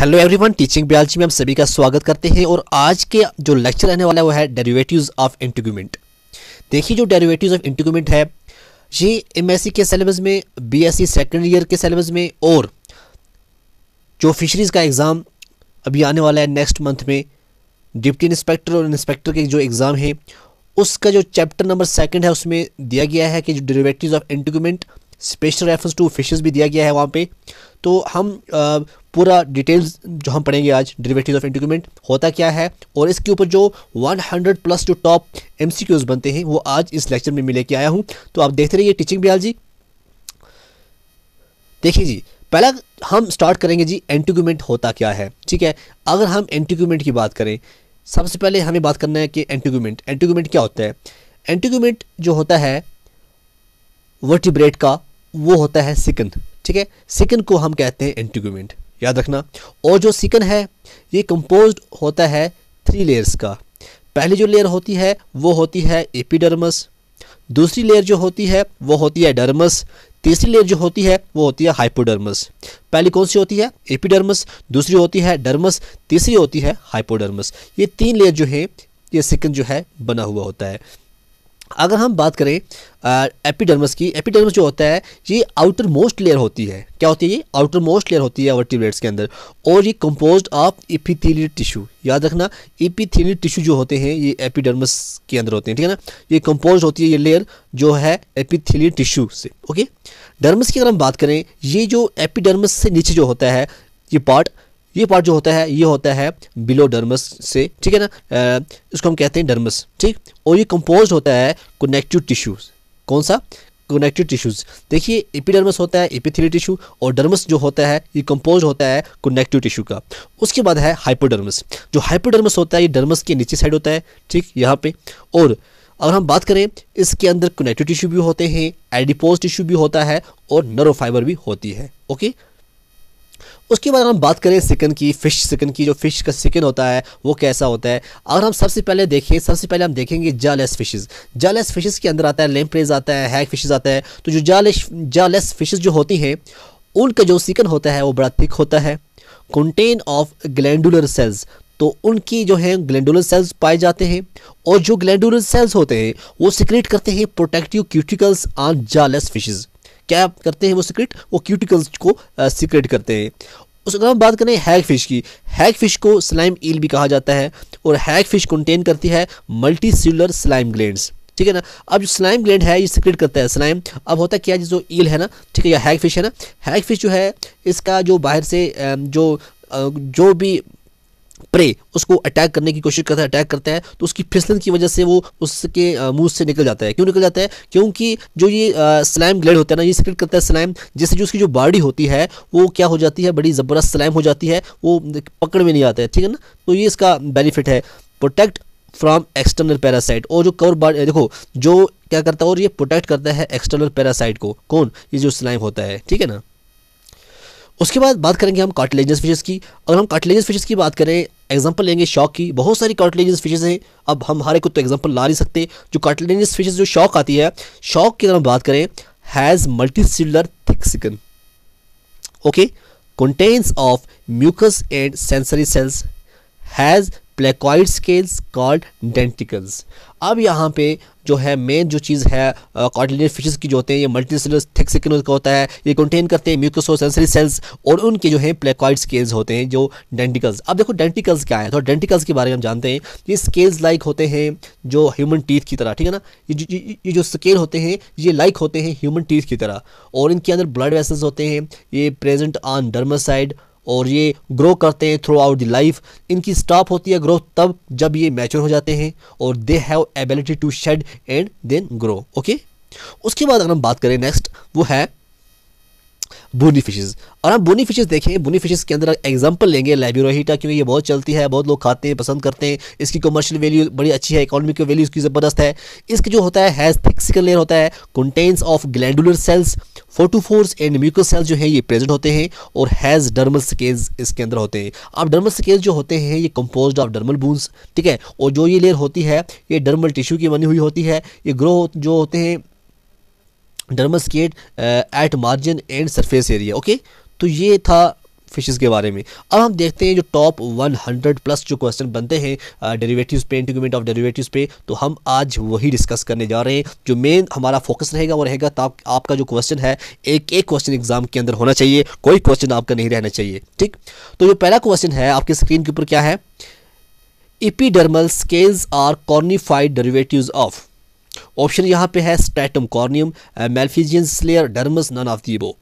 Hello everyone teaching बियालजी में हम सभी का स्वागत करते हैं और आज के जो लेक्चर रहने वाला है वो है डेरिवेटिव्स ऑफ इंटीग्यूमेंट देखिए जो डेरिवेटिव्स ऑफ इंटीग्यूमेंट है ये एमएससी के सिलेबस में बीएससी सेकेंड ईयर के सिलेबस में और जो फिशरीज़ का एग्ज़ाम अभी आने वाला है नेक्स्ट मंथ में डिप्टी इंस्पेक्टर और इंस्पेक्टर के जो एग्ज़ाम है उसका जो चैप्टर नंबर सेकेंड है उसमें दिया गया है कि जो derivatives of integument special reference to fishes भी दिया गया है वहाँ पे तो हम पूरा डिटेल्स जो हम पढ़ेंगे आज डिवेटिव ऑफ इंडिक्यूमेंट होता क्या है और इसके ऊपर जो 100 प्लस जो टॉप एम बनते हैं वो आज इस लेक्चर में मिले के आया हूँ तो आप देखते रहिए टीचिंग बिहार जी देखिए जी पहला हम स्टार्ट करेंगे जी एंटीक्यूमेंट होता क्या है ठीक है अगर हम एंटीक्यूमेंट की बात करें सबसे पहले हमें बात करना है कि एंटीक्यूमेंट एंटीक्यूमेंट क्या होता है एंटीक्यूमेंट जो होता है वर्टिब्रेट का वो होता है सिकंद ठीक है सिकंद को हम कहते हैं एंटीक्यूमेंट याद रखना और जो सिकन है ये कंपोज होता है थ्री लेयर्स का पहली जो लेयर होती है वो होती है एपिडर्मस दूसरी लेयर जो होती है वो होती है डर्मस तीसरी लेयर जो होती है वो होती है हाइपोडर्मस पहली कौन सी होती है एपिडर्मस दूसरी होती है डर्मस तीसरी होती है हाइपोडर्मस ये तीन लेयर जो है ये सिकन जो है बना हुआ होता है अगर हम बात करें एपिडर्मस की एपिडर्मस जो होता है ये आउटर मोस्ट लेयर होती है क्या होती है ये आउटर मोस्ट लेयर होती है वर्टिब्रेट्स के अंदर और ये कंपोज्ड ऑफ इपिथीलियल टिश्यू याद रखना इपिथीलियल टिश्यू जो होते हैं ये एपिडर्मस के अंदर होते हैं ठीक है ना ये कंपोज होती है ये लेयर जो है एपिथीलियल टिश्यू से ओके डर्मस की अगर हम बात करें ये जो एपिडर्मस से नीचे जो होता है ये पार्ट ये पार्ट जो होता है ये होता है बिलो डर्मस से ठीक है ना इसको हम कहते हैं डर्मस ठीक और ये कंपोज होता है कनेक्टिव टिश्यूज कौन सा कनेक्टिव टिश्यूज देखिए एपिडर्मस होता है एपिथिली टिश्यू और डर्मस जो होता है ये कंपोज होता है कनेक्टिव टिश्यू का उसके बाद है हाइपोडर्मस जो हाइपोडर्मस होता है ये डर्मस के नीचे साइड होता है ठीक यहाँ पे और अगर हम बात करें इसके अंदर कनेक्टिव टिश्यू भी होते हैं एडिपोज टिश्यू भी होता है और नरो फाइबर भी होती है ओके उसके बाद हम बात करें सिकन की फ़िश सिकन की जो फ़िश का सिकन होता है वो कैसा होता है अगर हम सबसे पहले देखें सबसे पहले हम देखेंगे जालेस फिशेस जालेस फिशेस के अंदर आता है लेम्प्रेज आता है हैक फिशेज़ आता है तो जो जाले जालेस फिशेस जो होती हैं उनका जो सिकन होता है वो बड़ा थिक होता है कंटेन ऑफ ग्लैंडुलर सेल्स तो उनकी जो है ग्लैंडुलर सेल्स पाए जाते हैं और जो ग्लैंडुलर सेल्स होते हैं वो सिक्रेट करते हैं protective cuticles on jawless fishes क्या करते हैं वो सिक्रेट वो क्यूटिकल्स को सिक्रेट करते हैं उसके बाद बात करें हैग फिश की हैग फिश को स्लाइम ईल भी कहा जाता है और हैग फिश कंटेन करती है मल्टी सेलुलर स्लाइम ग्लैंड्स ठीक है ना अब जो स्लाइम ग्लैंड है ये सिक्रेट करता है स्लाइम अब होता क्या जो ईल है ना ठीक है या हैग फिश है ना हैग फिश जो है इसका जो बाहर से जो जो भी प्रे उसको अटैक करने की कोशिश करता है अटैक करता है तो उसकी फिसलन की वजह से वो उसके मुंह से निकल जाता है क्यों निकल जाता है क्योंकि जो ये स्लैम ग्लेड होता है ना ये स्प्रिट करता है स्लैम जिससे जो उसकी जो बॉडी होती है वो क्या हो जाती है बड़ी ज़बरदस्त स्लैम हो जाती है वो पकड़ में नहीं आता है ठीक है ना तो ये इसका बेनिफिट है प्रोटेक्ट फ्राम एक्सटर्नल पैरासाइट और जो कवर देखो जो क्या करता है और ये प्रोटेक्ट करता है एक्सटर्नल पैरासाइट को कौन ये जो स्लैम होता है ठीक है ना उसके बाद बात करेंगे हम कार्टिलेजस फिशेज की अगर हम कार्टिलेजस फिशेज की बात करें एग्जांपल लेंगे शॉक की बहुत सारी कार्टिलेजस फिशेज हैं अब हम हमारे को तो एग्जांपल ला नहीं सकते जो कार्टिलेजस फिशेज जो शॉक आती है शॉक की अगर हम बात करें has multi thick skin okay contains of mucus and sensory cells has placoid scales called denticles अब यहाँ पे जो है मेन जो चीज़ है कॉटिलेट फिशेस की जो होते हैं ये मल्टी सेलर थिक का होता है ये कंटेन करते हैं म्यूकोसो सेंसरी सेल्स और उनके जो है प्लेकॉइड स्केल्स होते हैं जो डेंटिकल्स अब देखो डेंटिकल्स क्या है तो डेंटिकल्स के बारे में हम जानते हैं ये स्केल्स लाइक होते हैं जो ह्यूमन टीथ की तरह ठीक है ना ये जो ये जो स्केल होते हैं ये लाइक होते हैं ह्यूमन टीथ की तरह और इनके अंदर ब्लड वेसल्स होते हैं ये प्रेजेंट ऑन डर्मासाइड और ये ग्रो करते हैं थ्रू आउट द लाइफ इनकी स्टॉप होती है ग्रोथ तब जब ये मैच्योर हो जाते हैं और they have ability to shed and then grow okay उसके बाद अगर हम बात करें नेक्स्ट वो है बोनी फिशेज़ और हम बोनी फिशेज़ देखें बोनी फिशेज़ के अंदर एग्जाम्पल लेंगे लाइब्रोहीटा क्योंकि ये बहुत चलती है बहुत लोग खाते हैं पसंद करते हैं इसकी कमर्शियल वैल्यू बड़ी अच्छी है इकोनॉमिक वैल्यू इसकी ज़बरदस्त है इसका जो होता है हैज़ थिक्सिकल लेर लेयर होता है contains of glandular cells photophores and mucous cells जो है ये प्रेजेंट होते हैं और हैज़ डर्मल स्केल्स इसके अंदर होते हैं अब डर्मल स्केल्स जो होते हैं ये कंपोज ऑफ डर्मल बूंस ठीक है और जो ये लेयर होती है ये डर्मल टिश्यू की बनी हुई होती है ये ग्रो जो होते हैं dermis get at margin and surface area okay तो ये था फिशेस के बारे में अब हम देखते हैं जो टॉप 100 प्लस जो क्वेश्चन बनते हैं डेरिवेटिव्स uh, पे इंटीग्रीमेंट ऑफ डेरिवेटिव्स पे तो हम आज वही डिस्कस करने जा रहे हैं जो मेन हमारा फोकस रहेगा वो रहेगा तो आपका जो क्वेश्चन है एक एक क्वेश्चन एग्जाम के अंदर होना चाहिए कोई क्वेश्चन आपका नहीं रहना चाहिए ठीक तो जो पहला क्वेश्चन है आपकी स्क्रीन के ऊपर क्या है epidermal scales are cornified derivatives of option यहां पे है stratum corneum Malpighian's layer dermis none of the above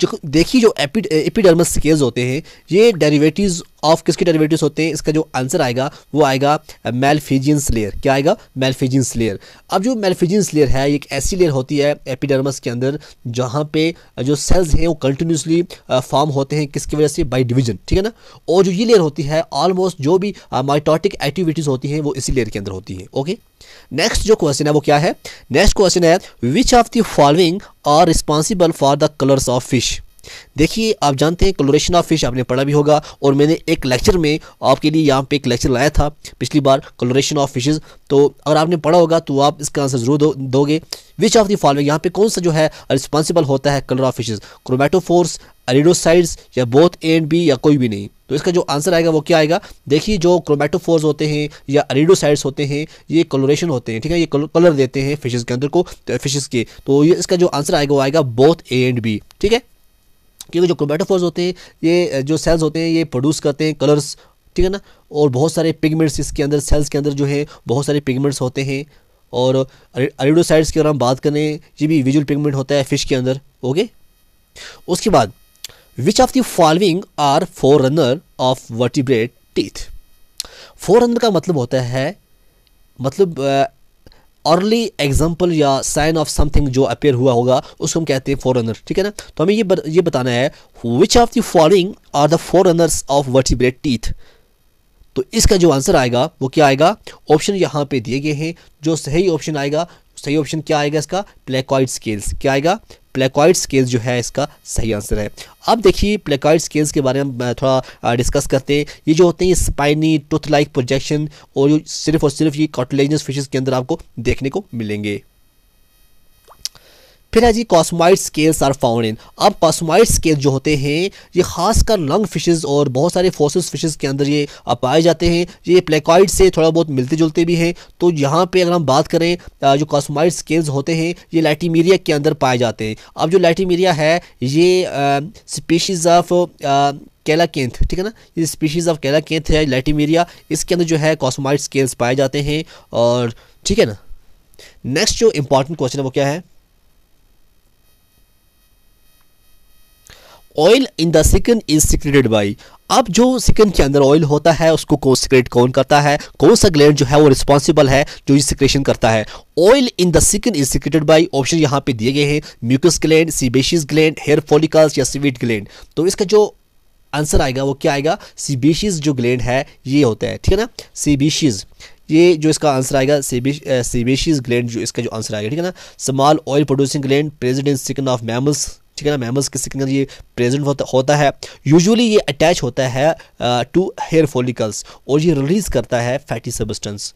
जो देखिए जो एपिड एपिडर्मस स्केल्स होते हैं ये डेरिवेटिव्स ऑफ किसके डेरिवेटिव्स होते हैं इसका जो आंसर आएगा वो आएगा मेलफिजियंस लेयर क्या आएगा मेलफिजियंस लेयर अब जो मेलफिजियंस लेयर है एक ऐसी लेयर होती है एपिडर्मस के अंदर जहाँ पे जो सेल्स हैं वो कंटिन्यूसली फॉर्म होते हैं किसकी वजह से बाई डिवीजन ठीक है ना और जो ये लेयर होती है ऑलमोस्ट जो भी माइटोटिक एक्टिविटीज़ होती हैं वो इसी लेयर के अंदर होती हैं ओके नेक्स्ट जो क्वेश्चन है वो क्या है नेक्स्ट क्वेश्चन है which of the following are responsible for the colours of fish देखिए आप जानते हैं कलोरेशन ऑफ फिश आपने पढ़ा भी होगा और मैंने एक लेक्चर में आपके लिए यहाँ पे एक लेक्चर लाया था पिछली बार कलोरेशन ऑफ फिशेस तो अगर आपने पढ़ा होगा तो आप इसका आंसर जरूर दो, दोगे विच ऑफ द फॉलोइंग यहाँ पे कौन सा जो है रिस्पॉन्सिबल होता है colour of fishes chromatophores iridocytes या बोथ एंड बी या कोई भी नहीं तो इसका जो आंसर आएगा वो क्या आएगा देखिए जो क्रोमेटोफोर्स होते हैं या एरिडोसाइड्स होते हैं ये कलोरेशन होते हैं ठीक है ये कलर देते हैं फिशेज़ के अंदर को तो फिशेज़ के तो ये इसका जो आंसर आएगा वो आएगा बोथ ए एंड बी ठीक है क्योंकि जो क्रोमेटोफोर्स होते हैं ये जो सेल्स होते हैं ये प्रोड्यूस करते हैं कलर्स ठीक है ना और बहुत सारे पिगमेंट्स इसके अंदर सेल्स के अंदर जो है बहुत सारे पिगमेंट्स होते हैं और अरिडोसाइड्स की अगर हम बात करें ये भी विजुअल पिगमेंट होता है फिश के अंदर ओके उसके बाद which of the following are forerunner of vertebrate teeth forerunner का मतलब होता है मतलब अर्ली एग्जाम्पल या साइन ऑफ समथिंग जो अपेयर हुआ होगा उसको हम कहते हैं फॉरनर ठीक है ना तो हमें ये ये बताना है which of the following are the forerunners of vertebrate teeth तो इसका जो आंसर आएगा वो क्या आएगा ऑप्शन यहाँ पे दिए गए हैं जो सही ऑप्शन आएगा सही ऑप्शन क्या आएगा इसका प्लेकॉइड स्केल्स क्या आएगा प्लेकॉइड स्केल्स जो है इसका सही आंसर है अब देखिए प्लेकॉइड स्केल्स के बारे में थोड़ा डिस्कस करते हैं ये जो होते हैं स्पाइनी टूथ लाइक प्रोजेक्शन और सिर्फ और सिर्फ ये कॉटलेजनस फिशेज के अंदर आपको देखने को मिलेंगे फिर है जी cosmoid scales are found in अब कॉस्माइट स्केल जो होते हैं ये खासकर लंग फिशेस और बहुत सारे फोसिस फिशेस के अंदर ये पाए जाते हैं ये प्लेकॉइड से थोड़ा बहुत मिलते जुलते भी हैं तो यहाँ पे अगर हम बात करें जो कॉस्माइट स्केल्स होते हैं ये लाइटीमीरिया के अंदर पाए जाते हैं अब जो लाइटीमीरिया है ये स्पीशीज़ ऑफ केला केंथ ठीक है ना ये स्पीशीज़ ऑफ केला केंथ है लाइटीमीरिया इसके अंदर जो है कॉस्माइट स्केल्स पाए जाते हैं और ठीक है ना नेक्स्ट जो इंपॉर्टेंट क्वेश्चन है वो क्या है oil in the skin is secreted by अब जो सिकन के अंदर ऑयल होता है उसको को सिक्रेट कौन करता है कौन सा ग्लैंड जो है वो रिस्पॉन्सिबल है जो ये सिक्रेशन करता है oil in the skin is secreted by option यहाँ पे दिए गए हैं mucus gland sebaceous gland hair follicles या स्वीट ग्लैंड तो इसका जो आंसर आएगा वो क्या आएगा सीबीशीज जो ग्लैंड है ये होता है ठीक है ना सीबीशीज़ ये जो इसका आंसर आएगा सीबेशियस ग्लैंड जो इसका जो आंसर आएगा ठीक है ना small oil producing gland present skin of mammals ठीक है ना मेमल्स के अंदर ये प्रेजेंट होता होता है यूजुअली ये अटैच होता है टू हेयर फोलिकल्स और ये रिलीज करता है फैटी सबस्टेंस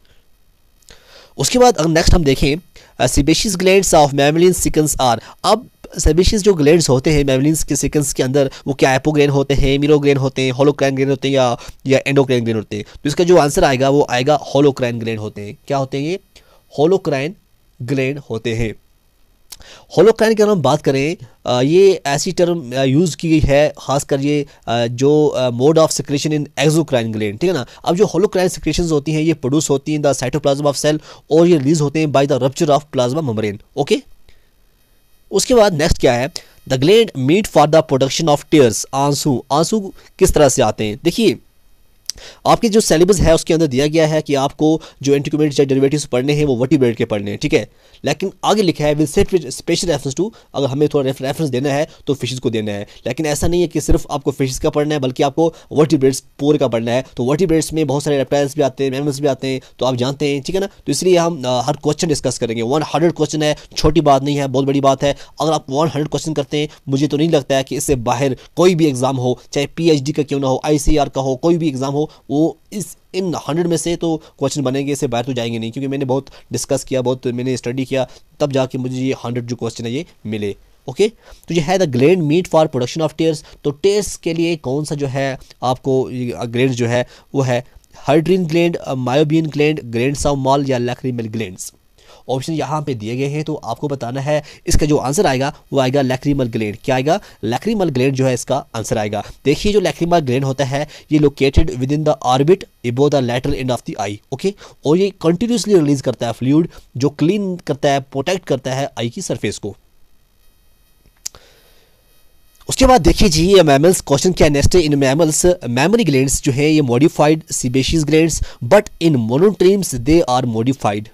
उसके बाद अगर नेक्स्ट हम देखें sebaceous glands of mammalian skins are अब सेबिशिस जो ग्लैंड्स होते हैं मेमलिनस के सिकन्स के अंदर वो क्या एपोग्रेन होते हैं मीरोग्रेन होते हैं होलोक्रैन ग्रेन होते हैं या या एंडोक्राइन ग्रेन होते हैं तो इसका जो आंसर आएगा वो आएगा होलोक्रैन ग्रेन होते हैं क्या होते हैं ये होलोक्रैन ग्लैंड होते हैं होलोकैन की अगर हम बात करें ये ऐसी टर्म यूज़ की गई है खासकर ये जो mode of secretion in exocrine gland ठीक है ना अब जो होलोक्राइन सिक्रेशन होती हैं ये प्रोड्यूस होती हैं द साइटोप्लाज्म ऑफ सेल और ये रिलीज होते हैं by the rupture of plasma membrane okay उसके बाद नेक्स्ट क्या है the gland meant for the production of tears आंसू आंसू किस तरह से आते हैं देखिए आपकी जो सिलेबस है उसके अंदर दिया गया है कि आपको जो एंटीक्यूमेंट या डेरिवेटिव्स पढ़ने हैं वो ब्रेड के पढ़ने हैं ठीक है लेकिन आगे लिखा है will set special reference to अगर हमें थोड़ा रेफरेंस देना है तो फिशेज को देना है लेकिन ऐसा नहीं है कि सिर्फ आपको फिशेज का पढ़ना है बल्कि आपको वर्टिब्रेट्स पोर का पढ़ना है तो ब्रेड्स में बहुत सारे रेप्टाइल्स भी आते हैं मैमल्स भी आते हैं तो आप जानते हैं ठीक है ना तो इसलिए हम हर क्वेश्चन डिस्कस करेंगे वन हंड्रेड क्वेश्चन है छोटी बात नहीं है बहुत बड़ी बात है अगर आप वन हंड्रेड क्वेश्चन करते हैं मुझे तो नहीं लगता है कि इससे बाहर कोई भी एग्ज़ाम हो चाहे पी का क्यों ना हो आई का हो कोई भी एग्ज़ाम हो वो इस इन हंड्रेड में से तो क्वेश्चन बनेंगे इससे बाहर तो जाएंगे नहीं क्योंकि मैंने बहुत डिस्कस किया बहुत मैंने स्टडी किया तब जाके मुझे ये हंड्रेड जो क्वेश्चन है ये मिले ओके तो ये है the gland meant for production of tears तो टेयर्स के लिए कौन सा जो है आपको ग्रेंड जो है वो है Harderian gland meibomian gland glands of Moll या लैक्रीमल ग्लैंड्स ऑप्शन यहाँ पे दिए गए हैं तो आपको बताना है इसका जो आंसर आएगा वो आएगा लैक्रीमल ग्लैंड क्या आएगा लैक्रीमल ग्लैंड जो है इसका आंसर आएगा देखिए जो लैक्रीमल ग्लैंड होता है ये located within the orbit above the lateral end of the eye okay और ये कंटिन्यूसली रिलीज करता है फ्लूड जो क्लीन करता है प्रोटेक्ट करता है आई की सरफेस को उसके बाद देखिए जी ये मैमल्स क्वेश्चन क्या नेक्स्ट है इन मैमल्स मेमोरी ग्लैंड्स जो है ये modified sebaceous glands but in monotremes they are modified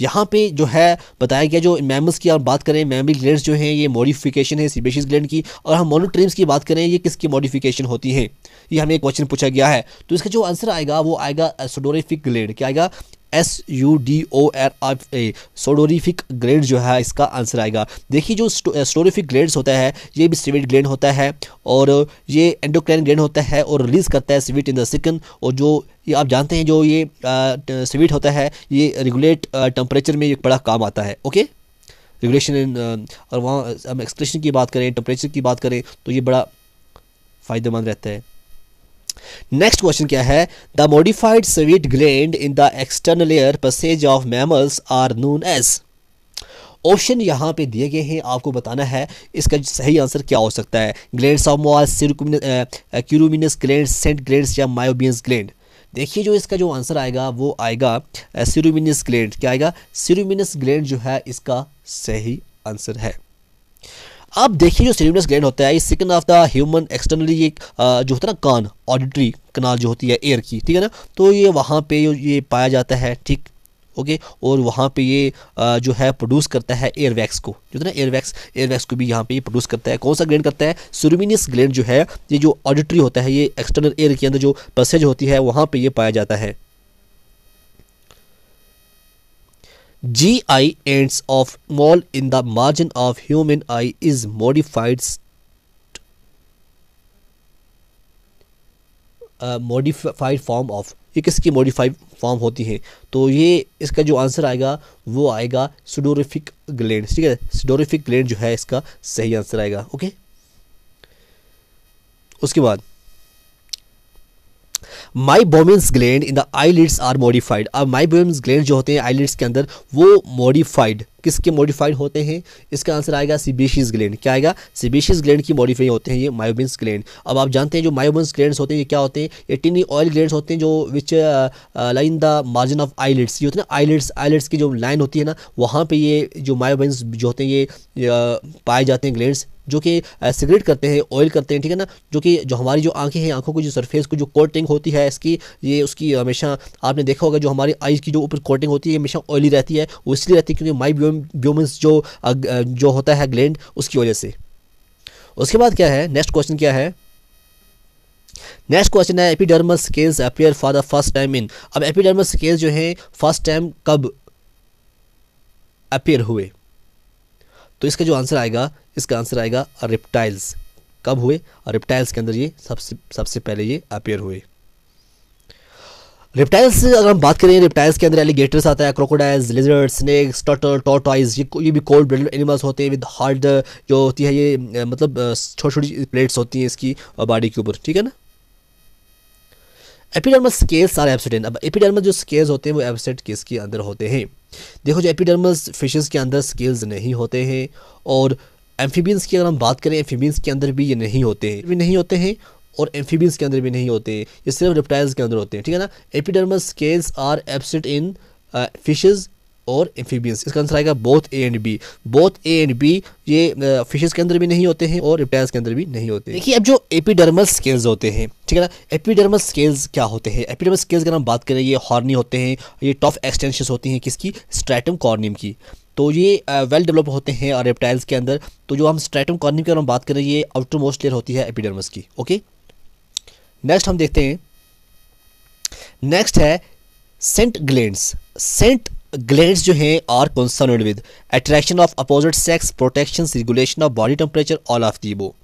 यहाँ पे जो है बताया गया जो मैमल्स की आप बात करें मैमल ग्लैंड जो हैं ये मॉडिफिकेशन है सीबेशिस ग्लैंड की और हम मोनोट्रीम्स की बात करें ये किसकी मॉडिफिकेशन होती है ये हमें एक क्वेश्चन पूछा गया है तो इसका जो आंसर आएगा वो आएगा एसोडोरिफिक ग्लैंड क्या आएगा एस यू डी ओ एर एफ ए सोडोरीफिक ग्रेड जो है इसका आंसर आएगा देखिए जो स्टोरीफिक ग्रेड्स होता है ये भी सिविट ग्रेन होता है और ये एंडोक्रेन ग्रेन होता है और रिलीज करता है स्वीट इन द सिकन और जो ये आप जानते हैं जो ये स्वीट होता है ये रेगुलेट टेम्परेचर में एक बड़ा काम आता है ओके रेगुलेशन इन और वहाँ हम एक्सप्रेशन की बात करें टेम्परेचर की बात करें तो ये बड़ा फ़ायदेमंद रहता है नेक्स्ट क्वेश्चन क्या है the modified sweat gland in the external ear passage of mammals are known as option यहाँ पे दिए गए हैं आपको बताना है इसका सही आंसर क्या हो सकता है gland of ceruminous gland scent gland या मायोबियंस ग्लैंड देखिए जो इसका जो आंसर आएगा वो आएगा सिरूमिनस ग्लैंड क्या आएगा सिरूमिनस ग्लैंड जो है इसका सही आंसर है अब देखिए जो सेरेब्रस ग्लैंड होता है ये second of the human externally ये जो होता है ना कान ऑडिटरी कनाल जो होती है एयर की ठीक है ना तो ये वहाँ पे ये पाया जाता है ठीक ओके और वहाँ पे ये जो है प्रोड्यूस करता है एयरवैक्स को जो है ना एयरवैक्स एयरवैक्स को भी यहाँ पे ये प्रोड्यूस करता है कौन सा ग्लैंड करता है सुरमिनियस ग्लैंड जो है ये जो ऑडिटरी होता है ये एक्सटर्नल एयर के अंदर जो पैसेज होती है वहाँ पर ये पाया जाता है जी आई of of Moll in the margin of human eye is modified form of ये किसकी मॉडिफाइड फॉर्म होती है तो ये इसका जो आंसर आएगा वो आएगा सुडोरिफिक ग्लैंड ठीक है सुडोरिफिक ग्लैंड जो है इसका सही आंसर आएगा ओके उसके बाद Meibomian's gland in the eyelids are modified अब माई बोमेंस ग्लैंड जो होते हैं आईलिड्स के अंदर वो मॉडिफाइड किसके मॉडिफाइड होते हैं इसका आंसर आएगा सीबीशीज ग्लैंड क्या आएगा सीबीशीज ग्लैंड की मॉडिफाई होते हैं ये मायोबिन्स ग्लैंड अब आप जानते हैं जो मायोबिन्स ग्लैंड्स होते हैं ये क्या होते हैं ये टिनी ऑयल ग्लैंड्स होते हैं जो which line the margin of eyelids ये होते हैं ना आईलेट्स आईलेट्स की जो लाइन होती है ना वहाँ पर ये जो मायोबिन्स जो होते हैं ये uh, पाए जाते हैं ग्लैंड्स जो कि सिगरेट uh, करते हैं ऑयल करते हैं ठीक है ना जो कि जो हमारी जो आंखें हैं आंखों की जो सरफेस की जो कोटिंग होती है इसकी ये उसकी हमेशा आपने देखा होगा जो हमारी आईज की जो ऊपर कोटिंग होती है हमेशा ऑयली रहती है वो इसलिए रहती है क्योंकि माई ब्यूमस जो जो होता है ग्लैंड उसकी वजह से उसके बाद क्या है नेक्स्ट क्वेश्चन क्या है नेक्स्ट क्वेश्चन है epidermal scales appear for the first time in अब एपिडर्मल स्केल्स जो हैं फर्स्ट टाइम कब अपीयर हुए तो इसका जो आंसर आएगा इसका आंसर आएगा रिप्टाइल्स कब हुए और रिप्टाइल्स के अंदर ये सबसे सबसे पहले ये अपीयर हुए रिप्टाइल्स अगर हम बात करें रिप्टाइल्स के अंदर एलिगेटर्स आता है crocodiles lizard snake turtle tortoise ये ये भी कोल्ड ब्लडेड एनिमल्स होते हैं विद हार्ड जो होती है ये मतलब छोटी छोटी प्लेट्स होती हैं इसकी बॉडी के ऊपर ठीक है ना एपिडर्मल स्केल्स आर एबसेडेंट अब एपिडर्मल जो स्केल्स होते हैं वो एब्सेंट किस के अंदर होते हैं देखो जो एपिडर्मल्स फिशेस के अंदर स्केल्स नहीं होते हैं और एम्फीबियंस की अगर हम बात करें एम्फीबियंस के अंदर भी ये नहीं होते हैं भी नहीं होते हैं और एम्फीबियंस के अंदर भी नहीं होते ये सिर्फ रिप्टाइल्स के अंदर होते हैं ठीक है ना epidermis scales are absent in fishes और एम्फीबियंस इसका आंसर आएगा both A and B both A and B ये फिशेज uh, के अंदर भी नहीं होते हैं और रिप्टाइल्स के अंदर भी नहीं होते देखिए अब जो एपिडर्मल स्केल्स होते हैं ठीक है ना एपिडर्मल स्केल्स क्या होते हैं एपिडर्मल स्केल्स अगर हम बात करें ये हॉर्नी होते हैं ये टफ एक्सटेंशन होती हैं किसकी स्ट्रैटम कॉर्नियम की तो ये वेल uh, डेवलप होते हैं और रेप्टाइल्स के अंदर तो जो हम स्ट्रैटम कॉर्नियम की अगर हम बात करें ये आउटर मोस्ट लेयर होती है एपिडर्मस की ओके नेक्स्ट हम देखते हैं नेक्स्ट है सेंट ग्लेंड्स सेंट ग्लेंड्स जो हैं are concern with attraction of opposite sex protection regulation of body temperature all of the वो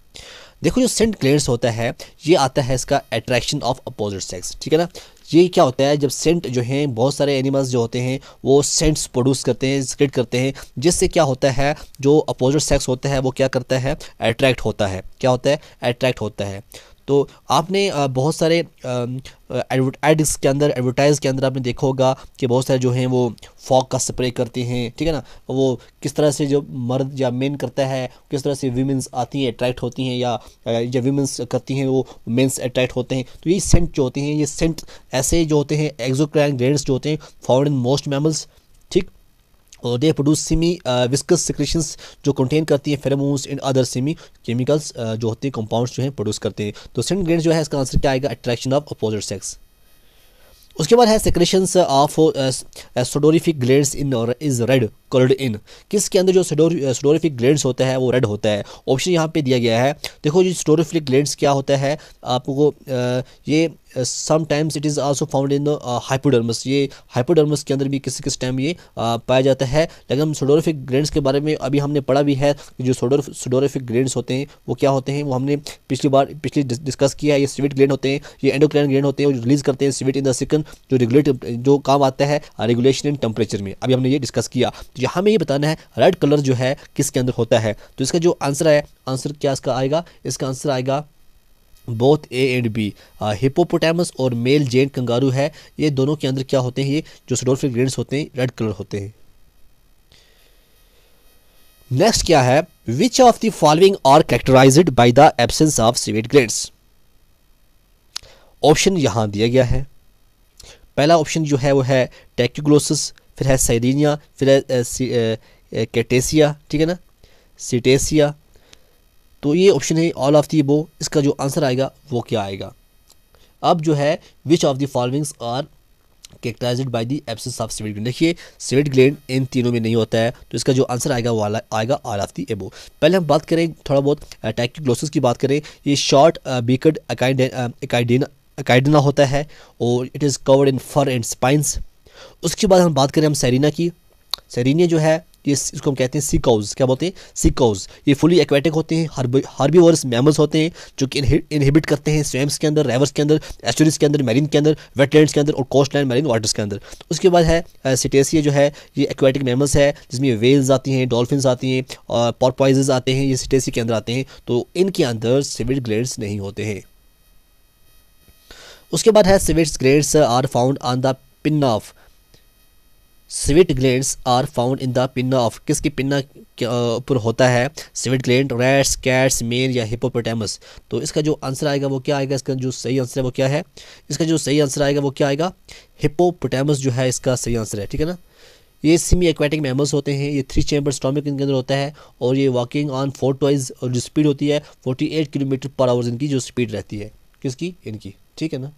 देखो जो सेंट ग्लेंड्स होता है ये आता है इसका अट्रैक्शन ऑफ अपोजिट सेक्स ठीक है ना ये क्या होता है जब सेंट जो हैं बहुत सारे एनिमल्स जो होते हैं वो सेंट्स प्रोड्यूस करते हैं स्क्रिट करते हैं जिससे क्या होता है जो अपोजिट सेक्स होता है वो क्या करता है अट्रैक्ट होता है क्या होता है अट्रैक्ट होता है तो आपने बहुत सारे एड्स के अंदर एडवर्टाइज़ के अंदर आपने देखा होगा कि बहुत सारे जो हैं वो फॉक का स्प्रे करते हैं ठीक है ना वो किस तरह से जो मर्द या मेन करता है किस तरह से वीमेंस आती हैं अट्रैक्ट होती हैं या जब वीमेंस करती हैं वो मेंस अट्रैक्ट होते हैं तो ये सेंट जो होते हैं ये सेंट ऐसे जो होते हैं एग्जोक्रैन ग्रेड्स जो होते हैं फाउंड इन मोस्ट मैमल्स और they produce semi viscous secretions जो कंटेन करती हैं pheromones and other semi chemicals जो होते हैं कंपाउंड्स जो हैं प्रोड्यूस करते हैं तो सेंट ग्रेड जो है इसका आंसर क्या आएगा अट्रैक्शन ऑफ अपोजिट सेक्स उसके बाद है secretions of sudoriferous glands in is red coloured in किसके अंदर जो स्टोरिफिक ग्लैंड्स होता है वो रेड होता है ऑप्शन यहाँ पे दिया गया है देखो ये स्टोरिफिक ग्लैंड्स क्या होता है आपको ये sometimes it is also found in hypodermis ये हाइपोडर्मस के अंदर भी किसी किस टाइम ये पाया जाता है लेकिन हम सोडोरफिक ग्रेड्स के बारे में अभी हमने पढ़ा भी है कि जो सोडोरफिक ग्रेड्स होते हैं वो क्या होते हैं वो हमने पिछली बार पिछली डिस्कस किया है ये स्वीट ग्लैंड होते हैं ये एंडोक्रेन ग्लैंड होते हैं जो रिलीज करते हैं स्वीट इन द सिकन जो रेगुलेट जो काम आता है रेगुलेशन इन टेम्परेचर में अभी हमने ये डिस्कस किया तो यहाँ में ये बताना है रेड कलर जो है किसके अंदर होता है तो इसका जो आंसर है आंसर क्या इसका आएगा इसका आंसर आएगा both A and B hippopotamus और मेल जेंट कंगारू है ये दोनों के अंदर क्या होते हैं ये जो सडोल्फिक ग्रेन होते हैं रेड कलर होते हैं नेक्स्ट क्या है which of the following are characterised by the absence of civet glands option यहां दिया गया है पहला ऑप्शन जो है वो है टेक्यूग्लोसिस फिर है सैरिनिया फिर है कैटेसिया ठीक है ना सीटेसिया तो ये ऑप्शन है ऑल ऑफ दी बो इसका जो आंसर आएगा वो क्या आएगा अब जो है which of the followings are characterised by the absence of civet gland देखिए सिविट ग्लैंड इन तीनों में नहीं होता है तो इसका जो आंसर आएगा वो आएगा ऑल ऑफ दी एबो पहले हम बात करें थोड़ा बहुत टैक्टिक की बात करें ये शॉर्ट बीकड अकाइडिना होता है और it is covered in fur and spines उसके बाद हम बात करें हम सैरिना की सेरीनिया जो है ये इसको हम कहते हैं सिकोज क्या बोलते हैं सिकाउज ये फुली एक्वेटिक होते हैं हार्बीवर्स मैमल्स होते हैं जो कि इनहिबिट करते हैं स्वेम्स के अंदर रेवर्स के अंदर एस्टोरीज के अंदर मेरीन के अंदर वेटलैंड्स के अंदर और कोस्ट लैंड मेरीन वाटर्स के अंदर उसके बाद है सिटेसिया जो है ये एक्वेटिक मैमल्स है जिसमें वेल्स आती हैं डॉल्फिन आती हैं और पॉरपाइज आते हैं ये सिटेसी के अंदर आते हैं तो इनके अंदर सिविड ग्लेड्स नहीं होते हैं उसके बाद है civets glands are found on the pin of sweet glands are found in the pinna of किसकी पिन्ना ऊपर होता है sweet gland rats cats men या हिपोपोटामस तो इसका जो आंसर आएगा वो क्या आएगा इसका जो सही आंसर है वो क्या है इसका जो सही आंसर आएगा वो क्या आएगा हिपोपोटामस जो है इसका सही आंसर है ठीक है ना ये सिमी एक्वाटिक मैमल्स होते हैं ये थ्री चैम्बर स्टॉमिक इनके अंदर होता है और ये वॉकिंग ऑन फोर टॉइज और जो स्पीड होती है एट किलोमीटर पर आवर्स इनकी जो स्पीड रहती है किसकी इनकी ठीक है ना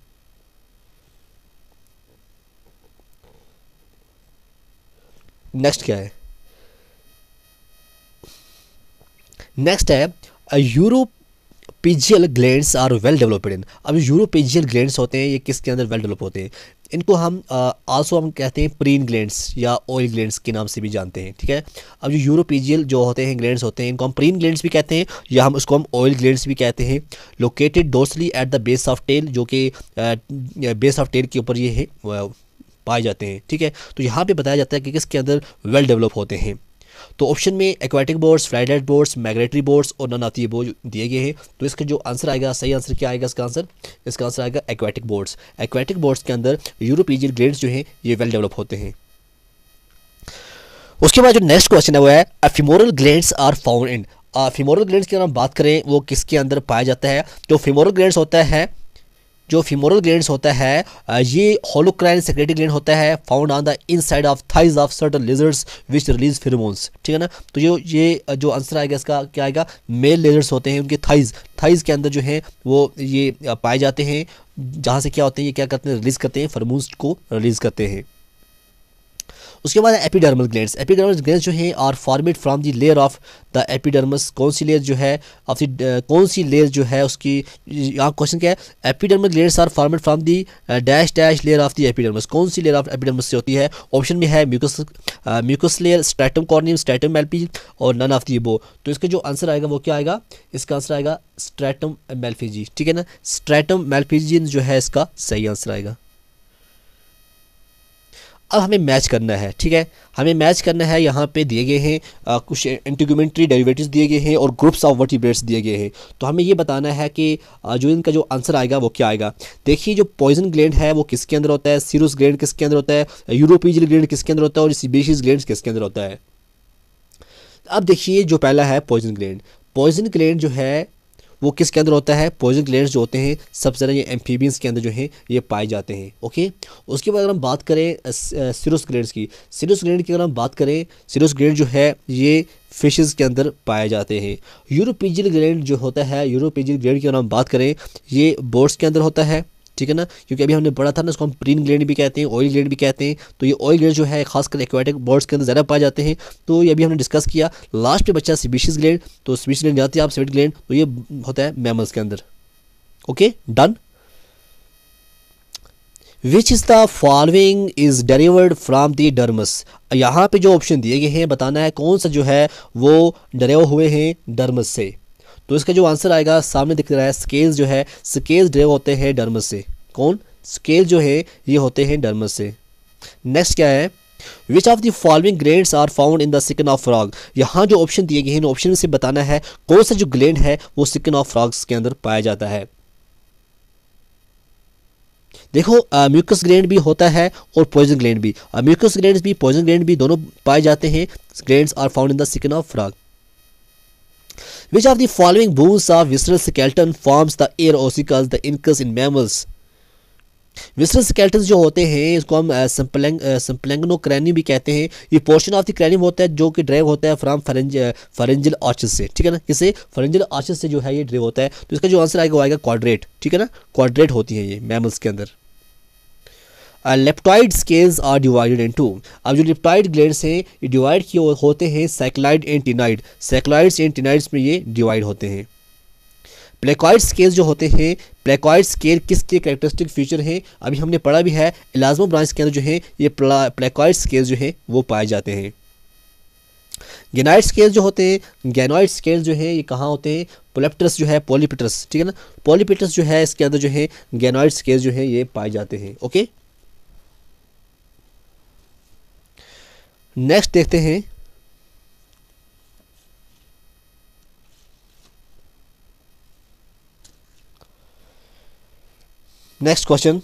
नेक्स्ट क्या है नेक्स्ट है uropygial glands are well developed in अब जो यूरोपेजियल ग्लैंड्स होते हैं ये किसके अंदर वेल डेवलप होते हैं इनको हम आल्सो हम कहते हैं प्रीन ग्लैंड्स या ऑयल ग्लैंड्स के नाम से भी जानते हैं ठीक है अब जो यूरोपीजियल जो होते हैं ग्लैंड्स होते हैं इनको हम प्रीन ग्लैंड्स भी कहते हैं या हम उसको हम ऑयल ग्लैंड्स भी कहते हैं located dorsally at the base of tail जो कि बेस ऑफ टेल के ऊपर ये है पाए जाते हैं ठीक है तो यहाँ पर बताया जाता है कि किसके अंदर वेल डेवलप होते हैं तो ऑप्शन में aquatic birds flighted birds migratory birds और नन आती बोर्ड दिए गए हैं तो इसका जो आंसर आएगा सही आंसर क्या आएगा इसका आंसर इसका आंसर आएगा एक्वाटिक बोर्ड्स एक्वाटिक बोर्ड्स के अंदर यूरोपीजियन ग्रेड्स जो हैं ये वेल डेवलप होते हैं उसके बाद जो नेक्स्ट क्वेश्चन है वो है femoral glands are found in femoral glands की अगर हम बात करें वो किसके अंदर पाया जाता है तो फिमोरल ग्लैंड्स होता है जो फीमोरल ग्लैंड होता है ये होलोक्राइन सेक्रेटरी ग्लैंड होता है found on the inside of thighs of certain lizards which release pheromones ठीक है ना तो जो ये जो आंसर आएगा इसका क्या आएगा मेल लेजर्स होते हैं उनके थाइज थाइज के अंदर जो है वो ये पाए जाते हैं जहाँ से क्या होते हैं ये क्या करते हैं रिलीज़ करते हैं फरमोन्स को रिलीज़ करते हैं उसके बाद एपिडर्मल ग्लैंड एपिडर्मल ग्लैंड जो है are formed from the layer of the epidermis कौन सी लेयर जो है ऑफ दी कौन सी लेयर जो है उसकी यहाँ क्वेश्चन क्या है epidermal gland are formed from the dash dash layer of the epidermis कौन सी लेयर ऑफ एपिडर्मस से होती है ऑप्शन में है mucus mucus layer stratum corneum stratum Malpighi और नन ऑफ दी बो तो इसका जो आंसर आएगा वो क्या आएगा इसका आंसर आएगा स्ट्रेटम मेल्फीजी ठीक है ना स्ट्रेटम मेल्फिजियन जो है इसका सही आंसर आएगा अब हमें मैच करना है ठीक है हमें मैच करना है यहाँ पे दिए गए हैं आ, कुछ इंटीग्यूमेंट्री डेरिवेटिव्स दिए गए हैं और ग्रुप्स ऑफ वर्टिब्रेट्स दिए गए हैं तो हमें ये बताना है कि जो इनका जो आंसर आएगा वो क्या आएगा देखिए जो पॉइजन ग्लैंड है वो किसके अंदर होता है सीरोस ग्लैंड किसके अंदर होता है यूरोपीजल ग्लैंड किसके अंदर होता है और सीबेशिस ग्लैंड किसके अंदर होता है अब देखिए जो पहला है पॉइजन ग्लैंड पॉइजन ग्लैंड जो है वो किसके अंदर होता है पोइजन ग्लेयर्स जो होते हैं सबसे ज़्यादा ये एम्फीबियंस के अंदर जो है ये पाए जाते हैं ओके उसके बाद अगर हम बात करें सिरस ग्लेड्स की सिरस ग्लेड की अगर हम बात करें सिरस ग्लेड जो है ये फिशेस के अंदर पाए जाते हैं यूरोपीजियल ग्रेड जो होता है यूरोपीजियल ग्रेड की अगर हम बात करें ये बोट्स के अंदर होता है ठीक है ना क्योंकि अभी हमने पढ़ा था ना इसको हम प्रीन ग्लैंड भी कहते हैं ऑयल ग्लैंड भी कहते हैं तो ये ऑयल ग्लैंड जो है खासकर एक्वाटिक बर्ड्स के अंदर ज़्यादा पाए जाते हैं तो ये अभी हमने डिस्कस किया लास्ट में बच्चा स्पीशीज ग्लैंड तो स्पीशीज ग्लैंड जाती है आप स्वेट ग्लैंड तो ये होता है मैमल्स के अंदर okay done which is the following is derived from the dermis यहाँ पे जो ऑप्शन दिए गए हैं बताना है कौन सा जो है वो डरेव हुए हैं डर्मस से तो इसका जो आंसर आएगा सामने दिख रहा है स्केल्स जो है स्केल्स ड्रेव होते हैं डर्मस से कौन स्केल जो है ये होते हैं डर्मस से नेक्स्ट क्या है which of the following glands are found in the skin of frog यहाँ जो ऑप्शन दिए गए हैं इन ऑप्शन से बताना है कौन सा जो ग्लैंड है वो सिकन ऑफ फ्रॉग्स के अंदर पाया जाता है देखो म्यूकस ग्रेन भी होता है और पॉइजन ग्रेंड भी म्यूकस ग्लैंड भी पॉइजन ग्लैंड भी दोनों पाए जाते हैं gland are found in the skin of frog Which of the following bones of visceral skeleton forms the air ossicles, the incus in mammals? Visceral skeleton जो होते हैं इसको हम सिंपलेंग सिंपलेंगनो क्रैनियम भी कहते हैं ये पोर्शन ऑफ द क्रैनियम होता है जो कि ड्राइव होता है फ्रॉम फरेंज फरेंजल आर्चेस से ठीक है ना किसे फरेंजल आर्चेस से जो है ये ड्राइव होता है तो इसका जो आंसर आएगा वो आएगा क्वाड्रेट ठीक है ना क्वाड्रेट होती है ये मैमल्स के अंदर leptoid scales are divided into अब जो लिप्टॉइड ग्लैंड्स हैं ये डिवाइड किए होते हैं cycloid and ctenoid cycloids and ctenoids में ये डिवाइड होते हैं प्लेकॉइड स्केल जो होते हैं प्लेकॉइड स्केल किसके करेक्टरिस्टिक फीचर हैं अभी हमने पढ़ा भी है इलाजमो ब्रांच के अंदर जो है ये प्लेकॉइड स्केल जो है वो पाए जाते हैं गेनाइड स्केल जो होते हैं गैनॉइड स्केल जो है ये कहाँ होते हैं पोलेप्टस जो है पोलिपिटस ठीक है ना पोलिपिटस जो है इसके अंदर जो है गैनॉइड स्केल जो है ये पाए जाते हैं ओके नेक्स्ट देखते हैं next question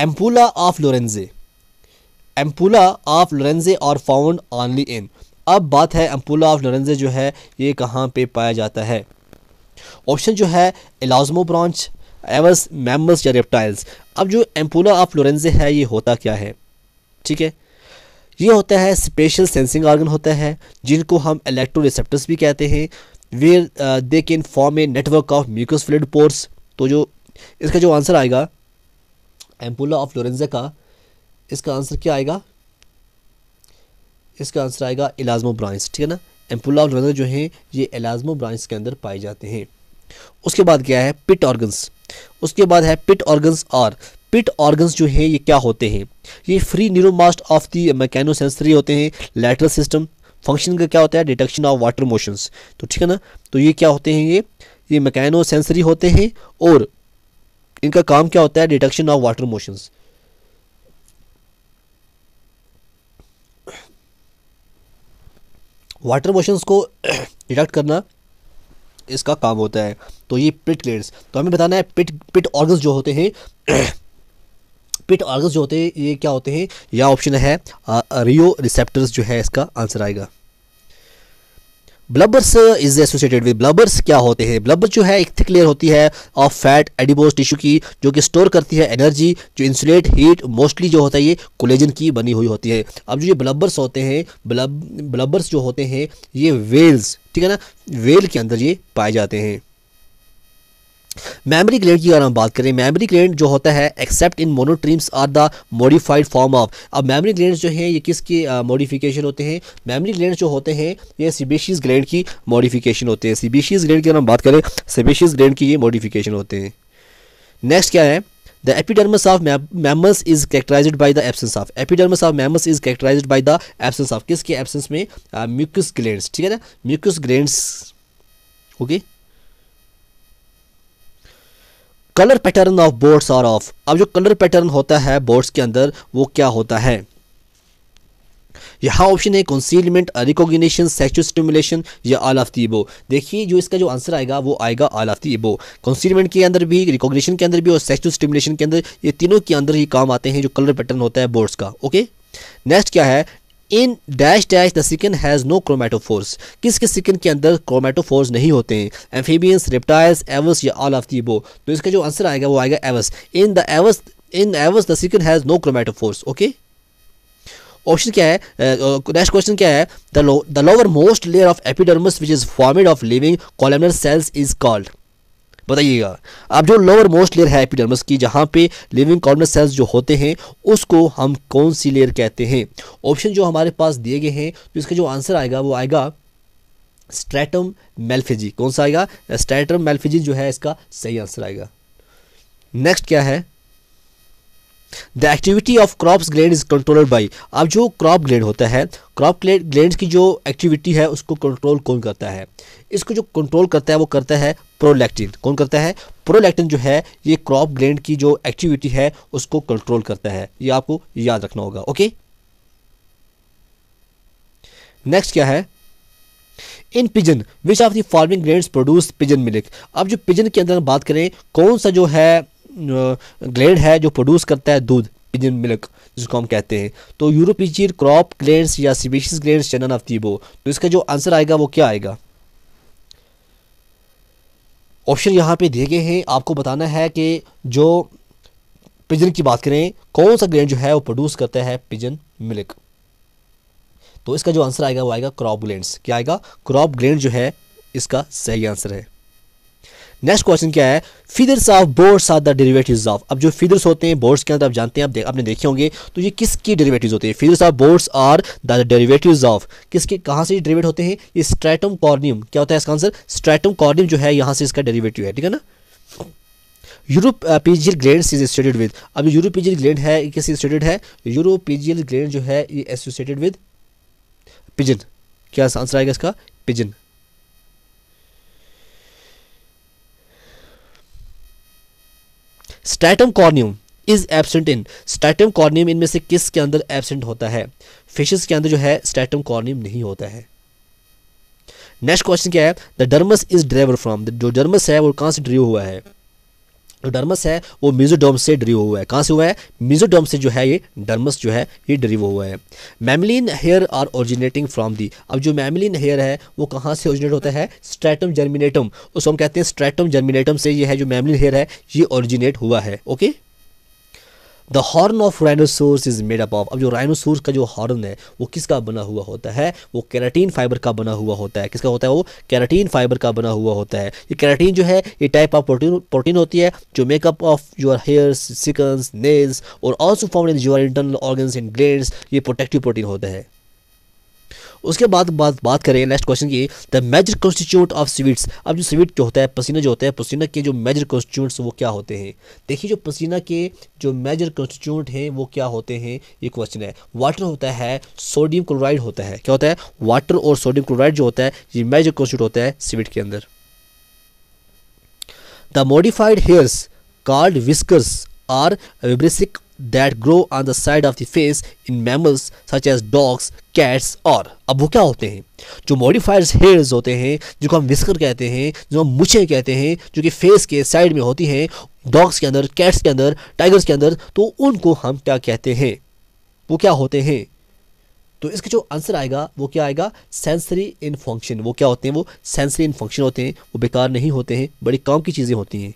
ampulla of Lorenzini ampulla of Lorenzini are found only in अब बात है एम्पूला ऑफ लोरेंजे जो है ये कहाँ पे पाया जाता है ऑप्शन जो है एलाजमो ब्रांच एवस मैमल्स या रेप्टाइल्स अब जो एम्पोला ऑफ लोरेंजे है ये होता क्या है ठीक है ये होता है स्पेशल सेंसिंग ऑर्गन होता है जिनको हम इलेक्ट्रो रिसेप्टर्स भी कहते हैं where they can form a network of mucus filled pores तो जो इसका जो आंसर आएगा एम्पोला ऑफ लोरेंजे का इसका आंसर क्या आएगा इसका आंसर आएगा इलाजमो ब्रांच ठीक है ना एम्पोला ऑफ लोरेंजे जो हैं ये इलाजमो ब्रांच के अंदर पाए जाते हैं उसके बाद क्या है पिट ऑर्गन्स उसके बाद है पिट ऑर्गन्स और पिट ऑर्गन्स जो हैं ये क्या होते हैं ये free neuromast of the mechanosensory होते हैं लेटरल सिस्टम फंक्शन का क्या होता है डिटेक्शन ऑफ वाटर मोशंस तो ठीक है ना तो ये क्या होते हैं ये ये मैकेनो सेंसरी होते हैं और इनका काम क्या होता है detection of water motions water motions को डिटेक्ट करना इसका काम होता है तो ये पिट ग्लैंड्स तो हमें बताना है पिट पिट ऑर्गन्स जो होते हैं पिट ऑर्गन्स जो होते हैं ये क्या होते हैं या ऑप्शन है रियो रिसेप्टर्स जो है इसका आंसर आएगा blubbers is associated with blubbers क्या होते हैं ब्लबर जो है एक थिक लेयर होती है ऑफ फैट एडिबोस टिश्यू की जो कि स्टोर करती है एनर्जी जो इंसुलेट हीट मोस्टली जो होता है ये कोलेजन की बनी हुई होती है अब जो ये ब्लबर्स होते हैं ब्लब ब्लबर्स जो होते हैं ये वेल्स ठीक है ना वेल के अंदर ये पाए जाते हैं मेमोरी ग्लेड की अगर हम बात करें मेमोरी ग्लेड जो होता है except in monotremes are the modified form of अब मेमोरी ग्लैंड जो है ये किसके मॉडिफिकेशन होते हैं मेमोरी ग्लैंड जो होते हैं ये सीबीशीज ग्लैंड की मॉडिफिकेशन होते हैं सीबीशीज ग्लैंड की अगर हम बात करें सीबीशीज ग्लैंड की ये मॉडिफिकेशन होते हैं नेक्स्ट क्या है the epidermis of mammals is characterised by the absence of epidermis of mammals is characterised by the absence of किसके एबसेंस में म्यूकस ग्लैंड ठीक है ना mucus gland okay colour pattern of birds are of अब जो colour pattern होता है boards के अंदर वो क्या होता है यहाँ ऑप्शन है कंसीलमेंट रिकोगशन सेक्चुअल स्टिमुलेशन या आल ऑफ दी इबो देखिए जो इसका जो आंसर आएगा वो आएगा आल ऑफ दी इबो कंसीलमेंट के अंदर भी रिकोगशन के अंदर भी और सेक्चुअल स्टिमुलेशन के अंदर ये तीनों के अंदर ही काम आते हैं जो कलर पैटर्न होता है बोर्ड्स का ओके नेक्स्ट क्या है in dash dash the skin has no chromatophores किस किस सिकन के अंदर क्रोमेटोफोर्स नहीं होते हैं एम्फीबियंस रिप्टाइल्स एवस या ऑल ऑफ दी बो तो इसका जो आंसर आएगा वो आएगा aves in the aves in aves the skin has no chromatophores okay option क्या है नेक्स्ट क्वेश्चन क्या है the lowermost layer of epidermis which is formed of living columnar cells is called बताइएगा अब जो लोअर मोस्ट लेयर है epidermis की जहाँ पे लिविंग कॉर्नर सेल्स जो होते हैं उसको हम कौन सी लेयर कहते हैं ऑप्शन जो हमारे पास दिए गए हैं तो इसका जो आंसर आएगा वो आएगा स्ट्रेटम मेल्फेजी कौन सा आएगा स्ट्रेटम मेल्फेजी जो है इसका सही आंसर आएगा नेक्स्ट क्या है the activity of crop's gland is controlled by अब जो क्रॉप ग्लैंड होता है क्रॉप ग्लैंड की जो एक्टिविटी है उसको कंट्रोल कौन करता है इसको जो कंट्रोल करता है वो करता है प्रोलैक्टिन कौन करता है प्रोलैक्टिन जो है ये क्रॉप ग्लैंड की जो एक्टिविटी है उसको कंट्रोल करता है ये आपको याद रखना होगा ओके नेक्स्ट क्या है in pigeon which of the farming glands produce pigeon milk अब जो पिजन के अंदर बात करें कौन सा जो है ग्लैंड है जो प्रोड्यूस करता है दूध पिजन मिल्क जिसको हम कहते हैं तो यूरोपीजियर क्रॉप ग्लैंड्स या सिबिशिस ग्लैंड्स चनन ऑफ दीबो तो इसका जो आंसर आएगा वो क्या आएगा ऑप्शन यहाँ पे दिए गए हैं आपको बताना है कि जो पिजन की बात करें कौन सा ग्लैंड जो है वो प्रोड्यूस करता है पिजन मिल्क तो इसका जो आंसर आएगा वो आएगा क्रॉप ग्लैंड क्या आएगा क्रॉप ग्लैंड जो है इसका सही आंसर है नेक्स्ट क्वेश्चन क्या है feathers of birds are the derivatives of अब जो फिदर्स होते हैं बोर्ड्स के अंदर आप जानते हैं आप देख, आपने देखे होंगे तो ये किसकी डेरिवेटिव्स होते हैं feathers of birds are the derivatives of किसके कहाँ से डेरिवेट होते हैं ये स्ट्रेटम कॉर्नियम क्या होता है इसका आंसर स्ट्रेटम कॉर्नियम जो है यहाँ से इसका डेरीवेटिव है ठीक है ना uropygial gland is associated with अब यूरोप पीजियल ग्लैंड है किस एसोसिएटेड है यूरोप पीजियल ग्लैंड जो है ये एसोसिएटेड विद पिजन क्या आंसर आएगा इसका pigeon stratum corneum is absent in stratum corneum इनमें से किस के अंदर एबसेंट होता है फिशेस के अंदर जो है स्टैटम कॉर्नियम नहीं होता है नेक्स्ट क्वेश्चन क्या है the dermis is derived from जो डर्मस है वो कहां से ड्रीव हुआ है डर्मस है वो मिजोडोम से ड्रीव हुआ है कहाँ से हुआ है मिजोडोम से जो है ये डर्मस जो है ये ड्रिव हुआ है mammalian hair are originating from the अब जो मैमलिन हेयर है वो कहाँ से ओरिजिनेट होता है स्ट्रेटम जर्मिनेटम उसको हम कहते हैं स्ट्रेटम जर्मिनेटम से ये है जो मैमलिन हेयर है ये ओरिजिनेट हुआ है okay the horn of rhinoceros is made up of अब जो राइनोसोर्स का जो हॉर्न है वो किसका बना हुआ होता है वो कैराटीन फाइबर का बना हुआ होता है किसका होता है वो कैराटीन फाइबर का बना हुआ होता है ये कैराटीन जो है ये टाइप ऑफ प्रोटीन प्रोटीन होती है जो make up of your hairs skins nails और also form in your internal organs and glands ये प्रोटेक्टिव प्रोटीन होते हैं उसके बाद बात बात करें नेक्स्ट क्वेश्चन की the major constituent of sweats अब जो स्वीट जो होता है पसीना जो होता है पसीना के जो मेजर कॉन्स्टिट्यूट्स वो क्या होते हैं देखिए जो पसीना के जो मेजर कॉन्स्टिट्यूट हैं वो क्या होते हैं ये क्वेश्चन है वाटर होता है सोडियम क्लोराइड होता है क्या होता है वाटर और सोडियम क्लोराइड जो होता है ये मेजर कॉन्स्टिट्यूट होता है स्वीट के अंदर the modified hairs called whiskers are vibrissae that grow on the side of the face in mammals such as dogs cats और अब वो क्या होते हैं जो मॉडिफायर्स हेयर्स होते हैं जिनको हम विस्कर कहते हैं जो हम मुछे कहते हैं जो कि फेस के साइड में होती हैं डॉग्स के अंदर कैट्स के अंदर टाइगर्स के अंदर तो उनको हम क्या कहते हैं वो क्या होते हैं तो इसका जो आंसर आएगा वो क्या आएगा सेंसरी इन फंक्शन वो क्या होते हैं वो सेंसरी इन फंक्शन होते हैं वो बेकार नहीं होते हैं बड़ी काम की चीज़ें होती हैं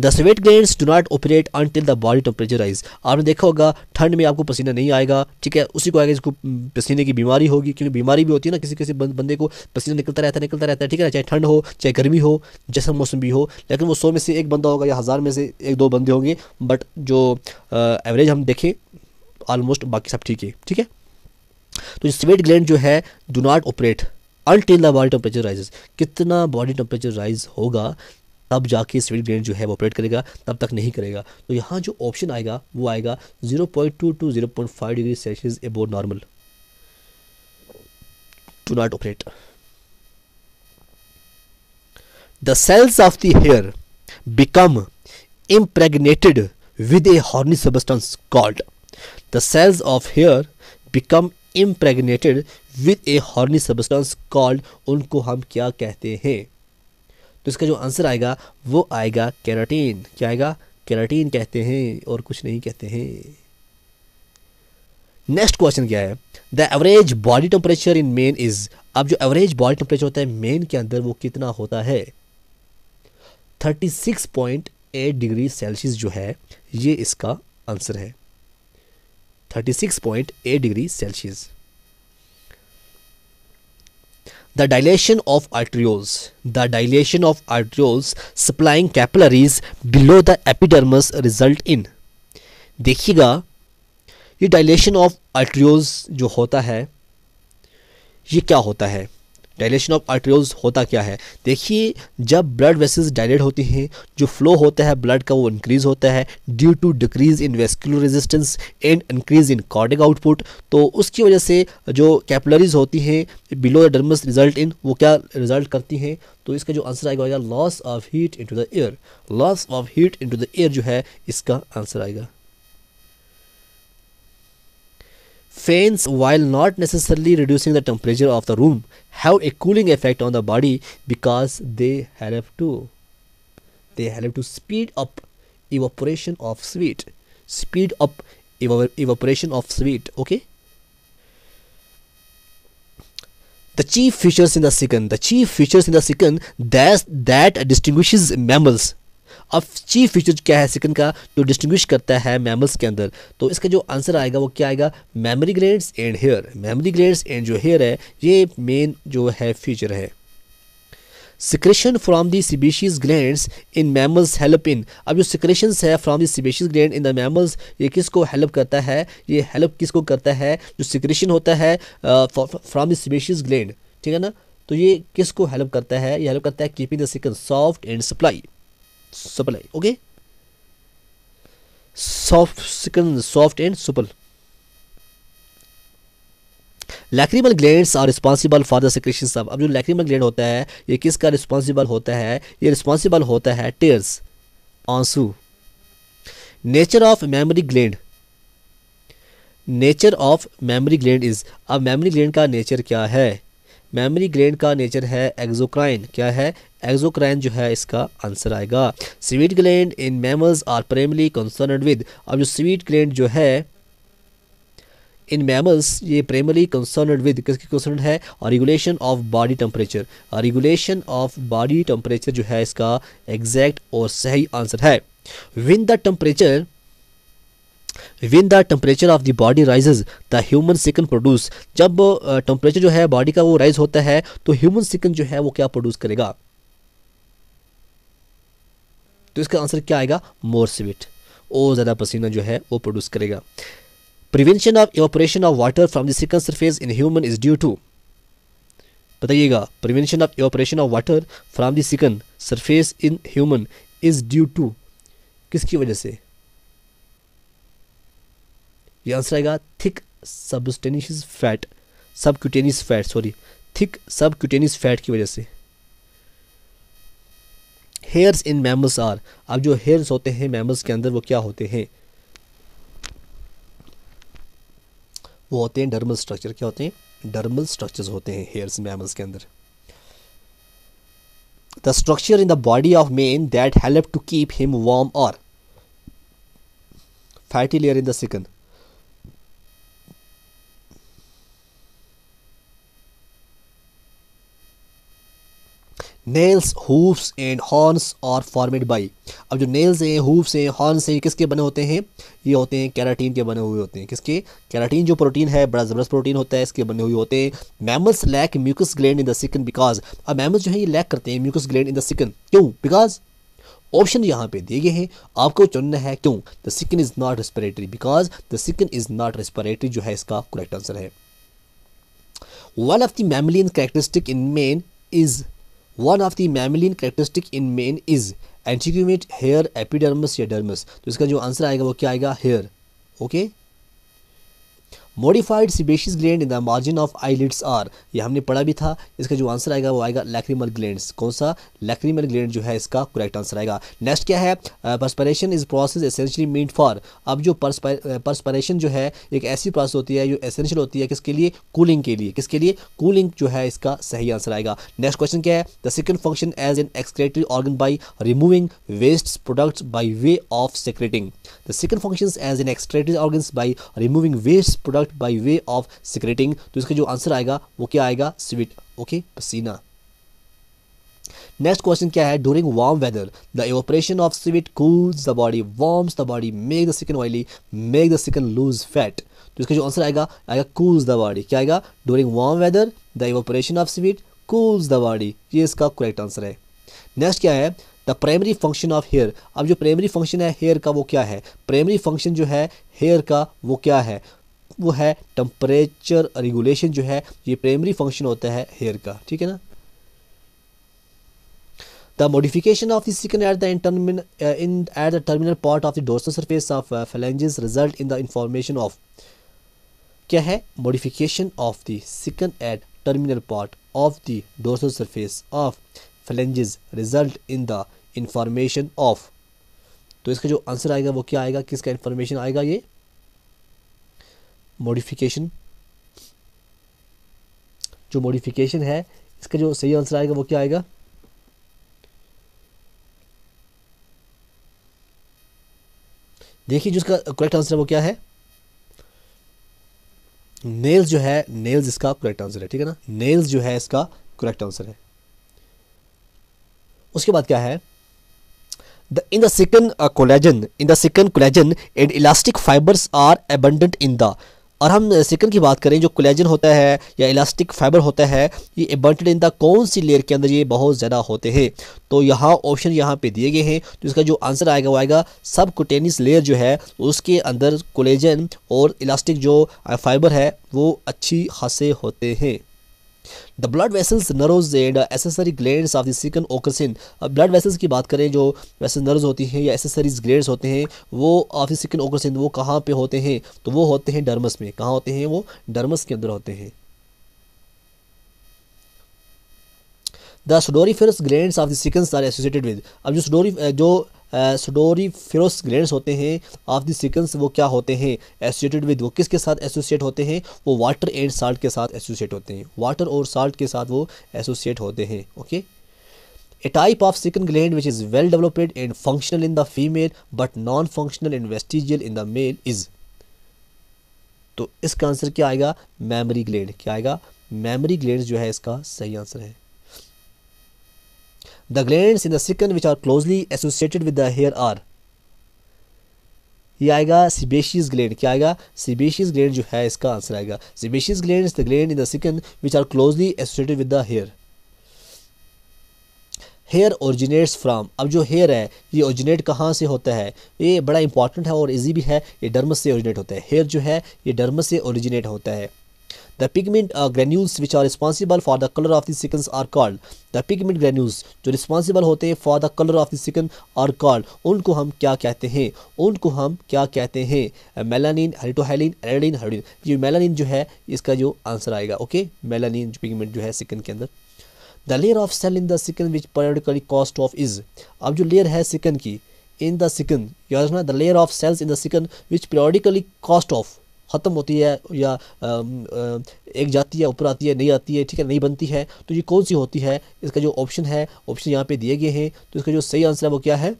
the sweat gland do not operate until the body temperature rise आपने देखा होगा ठंड में आपको पसीना नहीं आएगा ठीक है उसी को आएगा इसको पसीने की बीमारी होगी क्योंकि बीमारी भी होती है ना किसी किसी बंदे को पसीना निकलता रहता है निकलता रहता है ठीक है ना चाहे ठंड हो चाहे गर्मी हो जैसा मौसम भी हो लेकिन वो सौ में से एक बंदा होगा या हज़ार में से एक दो बंदे होंगे बट जो एवरेज हम देखें ऑलमोस्ट बाकी सब ठीक है ठीक है तो स्वेट ग्लैंड जो है do not operate until the body temperature rise कितना बॉडी टेम्परेचर राइज होगा तब जाके स्विट ग्रेन जो है वो ऑपरेट करेगा तब तक नहीं करेगा तो यहाँ जो ऑप्शन आएगा वो आएगा zero point two to zero point five degree Celsius above normal do not operate the cells of the hair become impregnated with a horny substance called the cells of hair become impregnated with a horny substance called उनको हम क्या कहते हैं तो इसका जो answer आएगा वो आएगा कैराटीन क्या आएगा कैराटीन कहते हैं और कुछ नहीं कहते हैं नेक्स्ट क्वेश्चन क्या है the average body temperature in main is अब जो एवरेज बॉडी टेम्परेचर होता है मेन के अंदर वो कितना होता है 36.8 डिग्री सेल्सियस जो है ये इसका आंसर है 36.8 degree Celsius the dilation of arterioles the dilation of arterioles supplying capillaries below the epidermis result in देखिएगा ये डायलेशन ऑफ आर्ट्रियोल्स जो होता है ये क्या होता है डायलेशन ऑफ आर्टरियोज होता क्या है देखिए जब ब्लड वेसल्स डायलेट होती हैं जो फ्लो होता है ब्लड का वो इंक्रीज होता है due to decrease in vascular resistance and increase in cardiac output तो उसकी वजह से जो कैपलरीज होती हैं below the dermis result in वो क्या रिजल्ट करती हैं तो इसका जो आंसर आएगा loss of heat to the air loss of heat into the air जो है इसका आंसर आएगा Fans, while not necessarily reducing the temperature of the room, have a cooling effect on the body because they help to they help to speed up evaporation of sweat. Speed up evap evaporation of sweat. Okay. the chief features in the second. the chief features in the second that that distinguishes mammals अब chief feature क्या है सिकन का जो distinguish करता है mammals के अंदर तो इसका जो आंसर आएगा वो क्या आएगा mammary glands and hair mammary glands and जो हेयर है ये मेन जो है फीचर है secretion from the sebaceous gland in mammals help in अब जो सिक्रेशन है from the sebaceous gland in the mammals ये किसको हेल्प करता है ये हेल्प किसको करता है जो सिक्रेशन होता है फ्राम दी सीबीशीज ग्रैंड ठीक है ना तो ये किसको हेल्प करता है ये हेल्प करता है keeping the skin soft and supple है okay soft skin soft and supple lacrimal glands are responsible for the secretion सब अब जो लैक्रीमल ग्लैंड होता है ये किसका रिस्पॉन्सिबल होता है ये रिस्पॉन्सिबल होता है टेयर्स आंसू nature of mammary gland nature of mammary gland is अब मेमोरी ग्लैंड का नेचर क्या है मेमोरी ग्लैंड का नेचर है एग्जोक्राइन क्या है एक्जोक्राइन जो है इसका आंसर आएगा sweat gland in mammals are primarily concerned with अब जो स्वीट ग्लैंड जो है इन मैमल्स ये प्राइमरी कंसर्नड विद किसके कंसर्न है regulation of body temperature regulation of body temperature जो है इसका एग्जैक्ट और सही आंसर है when the temperature when the temperature of the body rises the human skin produce जब टेम्परेचर जो है बॉडी का वो राइज होता है तो ह्यूमन सिकन जो है वो क्या प्रोड्यूस करेगा तो इसका आंसर क्या आएगा मोर स्वीट और ज़्यादा पसीना जो है वो प्रोड्यूस करेगा prevention of evaporation of water from the skin surface in human is due to बताइएगा prevention of evaporation of water from the skin surface in human is due to किसकी वजह से यह आंसर आएगा thick subcutaneous fat subcutaneous fat sorry thick subcutaneous fat की वजह से hairs in mammals are अब जो हेयर्स होते हैं मैमल्स के अंदर वो क्या होते हैं वो होते हैं डर्मल स्ट्रक्चर क्या होते हैं डर्मल स्ट्रक्चर्स होते हैं हेयर्स मैमल्स के अंदर the structure in the body of man that help to keep him warm और fatty layer in the skin nails hoofs and horns are formed by अब जो नेल्स हैं हूफ्स हैं horns हैं ये किसके बने होते हैं ये होते हैं कैराटीन के बने हुए होते हैं किसके कैराटीन जो प्रोटीन है बड़ा ज़बरदस्त प्रोटीन होता है इसके बने हुए होते हैं mammals lack mucus gland in the skin because अब मैमल्स जो है ये लैक करते हैं mucus gland in the skin क्यों बिकॉज ऑप्शन यहाँ पे दिए गए हैं आपको चुनना है क्यों the skin is not respiratory because the skin is not respiratory जो है इसका करेक्ट आंसर है one of the mammalian characteristic in man is one of the mammalian characteristic in main is integument hair epidermis या dermis तो इसका जो answer आएगा वो क्या आएगा hair okay modified sebaceous gland in the margin of eyelids are ये हमने पढ़ा भी था इसका जो आंसर आएगा वो आएगा लैक्रीमल ग्लैंड कौन सा लैक्रीमल ग्लैंड जो है इसका करेक्ट आंसर आएगा नेक्स्ट क्या है perspiration is process essentially mean for अब जो परस्परेशन uh, जो है एक ऐसी प्रोसेस होती है जो एसेंशियल होती है किसके लिए कूलिंग के लिए किसके लिए कूलिंग जो है इसका सही आंसर आएगा नेक्स्ट क्वेश्चन क्या है the second function as an excretory organ by removing waste products by way of secreting the second function as an excretory organ by removing waste product product by way of secreting तो इसका जो answer आएगा वो क्या आएगा sweat okay पसीना next question क्या है during warm weather the evaporation of sweat cools the body warms the body make the skin oily make the सिकन loose fat तो इसका जो आंसर आएगा आएगा कूल्स द बॉडी क्या आएगा during warm weather the evaporation of sweat cools the body ये इसका correct answer है नेक्स्ट क्या है the primary function of hair अब जो प्राइमरी फंक्शन है हेयर का वो क्या है प्राइमरी फंक्शन जो है हेयर का वो क्या है वो है टेम्परेचर रेगुलेशन जो है ये प्राइमरी फंक्शन होता है हेयर का ठीक है ना the modification of the skin at the in at the terminal part of the dorsal surface of phalanges result in the information of क्या है modification of the skin at terminal part of the dorsal surface of phalanges result in the information of तो इसका जो answer आएगा वो क्या आएगा किसका इंफॉर्मेशन आएगा ये मॉडिफिकेशन जो मॉडिफिकेशन है इसका जो सही आंसर आएगा वो क्या आएगा देखिए जो इसका करेक्ट आंसर है वो क्या है नेल्स जो है नेल्स इसका करेक्ट आंसर है ठीक है ना नेल्स जो है इसका करेक्ट आंसर है उसके बाद क्या है इन in the second uh, collagen in the second collagen and elastic fibers are abundant और हम सिकन की बात करें जो कोलेजन होता है या इलास्टिक फाइबर होता है ये एबंटेड इन द कौन सी लेयर के अंदर ये बहुत ज़्यादा होते हैं तो यहाँ ऑप्शन यहाँ पे दिए गए हैं तो इसका जो आंसर आएगा वो आएगा सब कुटेनिस लेयर जो है उसके अंदर कोलेजन और इलास्टिक जो फाइबर है वो अच्छी खासे होते हैं the blood vessels nerves and accessory gland of the skin occur in blood vessels की बात करें जो वैसे नर्व होती हैं या एसेसरीज ग्लेड्स होते हैं वो ऑफ द सिकन ओकसिन वो कहाँ पे होते हैं तो वो होते हैं डर्मस में कहाँ होते हैं वो डर्मस के अंदर होते हैं the sudoriferous gland of the skins are associated with अब जो स्डोरी जो सडोरी फिरोस ग्लैंड्स होते हैं ऑफ द सिकन्स वो क्या होते हैं एसोसिएटेड विद वो किसके साथ एसोसिएट होते हैं वो वाटर एंड साल्ट के साथ एसोसिएट होते हैं वाटर और साल्ट के साथ वो एसोसिएट होते हैं okay a type of skin gland which is well developed and functional in the female but non functional and vestigial in the male is तो इसका आंसर क्या आएगा मैमरी ग्लैंड क्या आएगा मैमरी ग्लैंड जो है इसका सही आंसर है The glands in the cecum which are closely associated with the hair are ये आएगा सिबेशियस ग्लैंड क्या आएगा सिबेशियस ग्लैंड जो है इसका आंसर आएगा sebaceous gland the gland in the skin which are closely associated with the hair hair originates from अब जो हेयर है ये ओरिजिनेट कहाँ से होता है ये बड़ा इंपॉर्टेंट है और इजी भी है ये डर्मस से ओरिजिनेट होता है हेयर जो है ये डर्मस से ओरिजिनेट होता है the pigment granules which are responsible for the colour of the skin are called the pigment granules जो रिस्पॉन्सिबल होते हैं for the colour of the skin are called उनको हम क्या कहते हैं उनको हम क्या कहते हैं मेलानिन हरिटोहैलिन एरेडिन हेरोडिन ये मेलानिन जो है इसका जो आंसर आएगा ओके मेलानिन पिगमेंट जो है सिकन के अंदर the layer of cell in the skin which periodically cast off is अब जो लेयर है सिकन की इन द सिकन याद रखना the layer of cells in the skin which periodically cast off ख़त्म होती है या एक जाती है ऊपर आती है नहीं आती है ठीक है नहीं बनती है तो ये कौन सी होती है इसका जो ऑप्शन है ऑप्शन यहाँ पे दिए गए हैं तो इसका जो सही आंसर है वो क्या है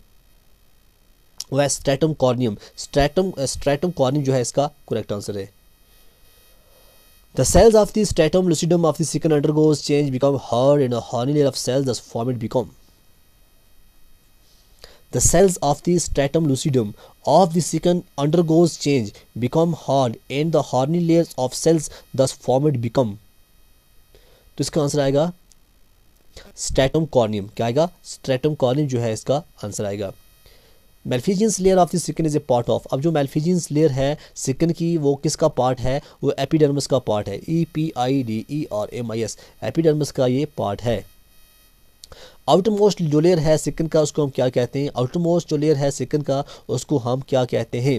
वह stratum corneum stratum stratum corneum जो है इसका करेक्ट आंसर है the cells of the stratum lucidum of the skin undergoes change become hard and a horny layer of cells thus formed The cells of the stratum lucidum of the chicken undergoes change, become hard and the horny layers of cells thus formed become. तो इसका answer आएगा stratum corneum क्या आएगा stratum corneum जो है इसका answer आएगा malpighian layer of the skin is a part of अब जो मेल्फिजियंस लेयर है सिकन की वो किसका पार्ट है वो एपिडर्मस का पार्ट है ई पी आई डी ई और एम आई एस एपिडर्मस का ये पार्ट है आउटर मोस्ट जो लेयर है सिकन का उसको हम क्या कहते हैं आउटर मोस्ट जो लेयर है सिकन का उसको हम क्या कहते हैं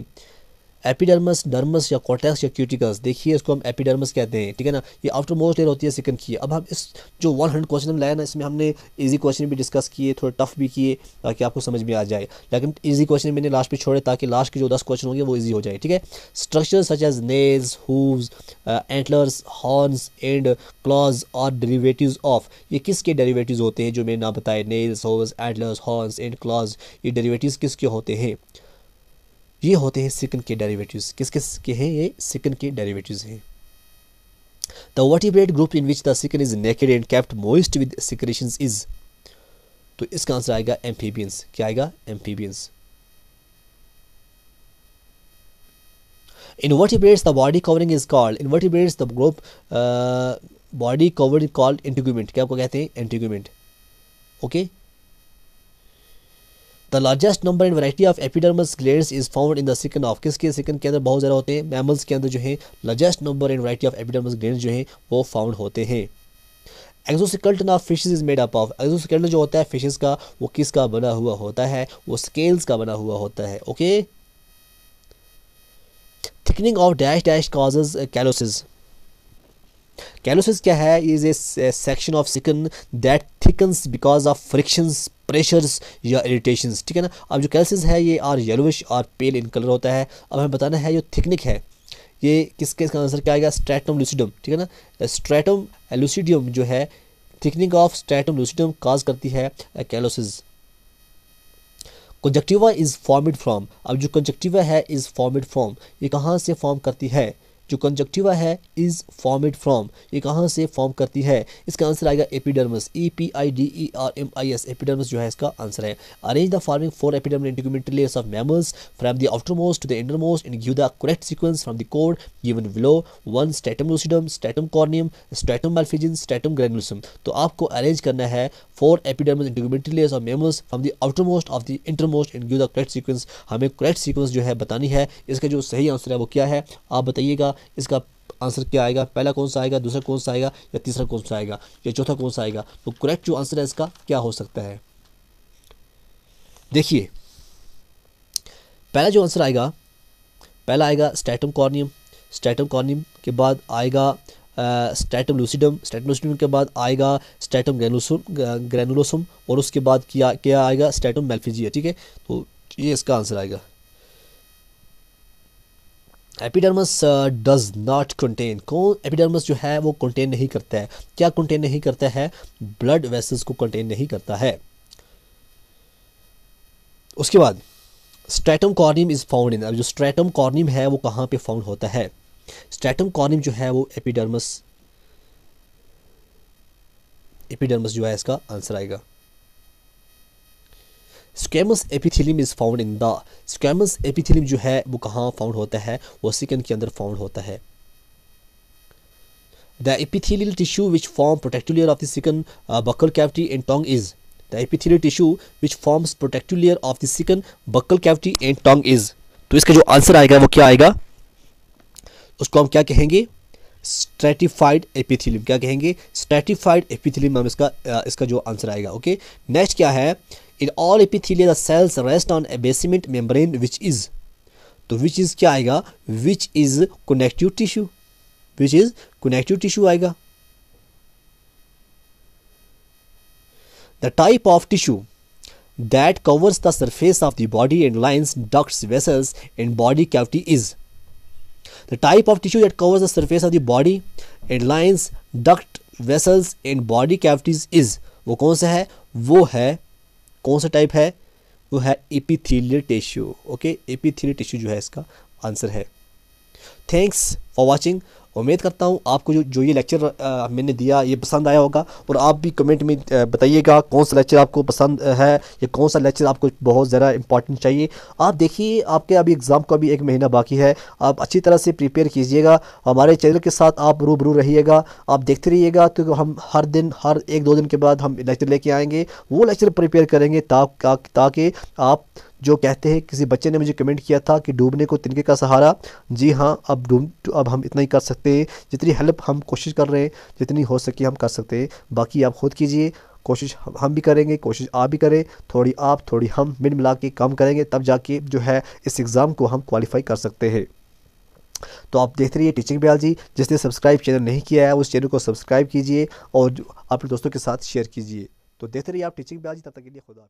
एपिडर्मस डर्मस या कॉटेक्स या क्यूटिकल्स देखिए इसको हम एपिडर्मस कहते हैं ठीक है ना ये आफ्टर मोस्ट लेयर होती है सेकंड की अब हम इस जो वन हंड्रेड क्वेश्चन हम लाए ना इसमें हमने इजी क्वेश्चन भी डिस्कस किए थोड़े टफ भी किए ताकि आपको समझ में आ जाए लेकिन ईजी क्वेश्चन मैंने लास्ट पर छोड़े ताकि लास्ट के जो दस क्वेश्चन होंगे वो ईजी हो जाए ठीक है structure such as nails hooves antlers horns and claws are derivative of ये किसके डेरीवेटिव होते हैं जो मैंने ना बताए nails hooves antlers horns and claws ये डेरीवेटिव किसके होते हैं ये होते हैं सिकन के डेरिवेटिव्स किस किस के हैं ये सिकन के डेरिवेटिव्स हैं the vertebrate group in which the skin is naked and kept moist with secretion is तो इसका आंसर आएगा एम्फीबियंस क्या आएगा amphibians invertebrates the body covering is called in the the uh, body covering called integument क्या आपको कहते हैं okay okay the largest number and variety of epidermis glands is found in the skin of किसके skin के अंदर बहुत ज़्यादा होते हैं मैमल्स के अंदर जो है largest number and variety of epidermis glands जो है वो फाउंड होते हैं exoskeleton of fishes is made up of exoskeleton जो होता है फिशेज का वो किसका बना हुआ होता है वो स्केल्स का बना हुआ होता है okay thickening of dash dash causes callosis callosis क्या है is a section of skin that thickens because of frictions pressures या इरीटेशंस ठीक है ना अब जो कैल्सिस है ये आर येलोविश और पेल इन कलर होता है अब हमें बताना है जो थिकनिक है ये किसके इसका आंसर क्या आएगा स्ट्रेटम लूसिडम ठीक है ना स्ट्रेटम एलुसिडियम जो है thickening of stratum lucidum cause करती है callosis conjunctiva is formed from अब जो कंजक्टिवा है इज़ फॉर्मिड फ्रॉम ये कहाँ से फॉर्म करती है जो कंजक्टिवा है इज फॉर्मेड फ्रॉम ये कहाँ से फॉर्म करती है इसका आंसर आएगा epidermis E P I D E R M I S epidermis जो है इसका आंसर है arrange the following four epidermal integument layers of mammals from the most to the most and give the correct sequence from the code given below one stratum lucidum stratum corneum stratum malpighian stratum granulosum तो आपको arrange करना है four epidermal integumentary layers और mammals from the outermost of the इंटरमोस्ट in give the correct sequence हमें correct sequence जो है बतानी है इसका जो सही आंसर है वो क्या है आप बताइएगा इसका आंसर क्या आएगा पहला कौन सा आएगा दूसरा कौन सा आएगा या तीसरा कौन सा आएगा या चौथा कौन सा आएगा तो करेक्ट जो आंसर है इसका क्या हो सकता है देखिए पहला जो आंसर आएगा पहला आएगा स्टैटम कॉर्नियम स्टैटम कॉर्नियम के बाद आएगा स्टैटम लूसीडम स्टैटम लूसीडम के बाद आएगा स्टैटम ग्रेनुलोसम ग्रेनुलोसम और उसके बाद क्या क्या आएगा स्टैटम मेल्फिजिया ठीक है तो ये इसका आंसर आएगा एपिडर्मस डज नॉट कंटेन कौन एपिडर्मस जो है वो कंटेन नहीं करता है क्या कंटेन नहीं करता है ब्लड वेसल्स को कंटेन नहीं करता है उसके बाद stratum corneum is found in अब जो स्ट्रेटम कॉर्नियम है वो कहाँ पे फाउंड होता है स्ट्रैटम कॉर्निम जो है वो एपिडर्मस एपिडर्मस जो है इसका आंसर आएगा squamous epithelium is found in the squamous epithelium जो है वो कहाँ फाउंड होता है वोसिकन के अंदर फाउंड होता है the epithelial tissue which form protective layer of the skin buccal cavity and tongue is the epithelial tissue which forms protective layer of the skin buccal cavity and tongue is तो इसका जो आंसर आएगा वो क्या आएगा उसको हम क्या कहेंगे स्ट्रेटिफाइड एपिथिलियम क्या कहेंगे स्ट्रेटिफाइड एपिथिलियम हम इसका इसका जो आंसर आएगा ओके नेक्स्ट क्या है in all epithelia the cells rest on a basement membrane which is तो विच इज़ क्या आएगा which is connective tissue which is connective tissue आएगा the type of tissue that covers the surface of the body and lines ducts vessels and body cavity is The type of tissue that covers the surface of the body and lines, duct, vessels and body cavities is वो कौन सा है वो है कौन सा type है वो है epithelial tissue okay epithelial tissue जो है इसका आंसर है थैंक्स फॉर वॉचिंग उम्मीद करता हूँ आपको जो जो ये लेक्चर मैंने दिया ये पसंद आया होगा और आप भी कमेंट में बताइएगा कौन सा लेक्चर आपको पसंद है या कौन सा लेक्चर आपको बहुत ज़्यादा इंपॉर्टेंट चाहिए आप देखिए आपके अभी एग्ज़ाम का भी एक महीना बाकी है आप अच्छी तरह से प्रिपेयर कीजिएगा हमारे चैनल के साथ आप रूबरू रहिएगा आप देखते रहिएगा तो हम हर दिन हर एक दो दिन के बाद हम लेक्चर लेके आएंगे वो लेक्चर प्रिपेयर करेंगे ताकि ता, ता, ता, ता आप जो कहते हैं किसी बच्चे ने मुझे कमेंट किया था कि डूबने को तिनके का सहारा जी हाँ अब डूब अब हम इतना ही कर सकते हैं जितनी हेल्प हम कोशिश कर रहे हैं जितनी हो सके हम कर सकते हैं बाकी आप खुद कीजिए कोशिश हम भी करेंगे कोशिश आप भी करें थोड़ी आप थोड़ी हम मिल मिला के काम करेंगे तब जाके जो है इस एग्ज़ाम को हम क्वालिफाई कर सकते हैं तो आप देखते रहिए टीचिंग बयाल जी जिसने सब्सक्राइब चैनल नहीं किया है उस चैनल को सब्सक्राइब कीजिए और अपने दोस्तों के साथ शेयर कीजिए तो देखते रहिए आप टीचिंग बयाल जी तब तक के लिए खुदा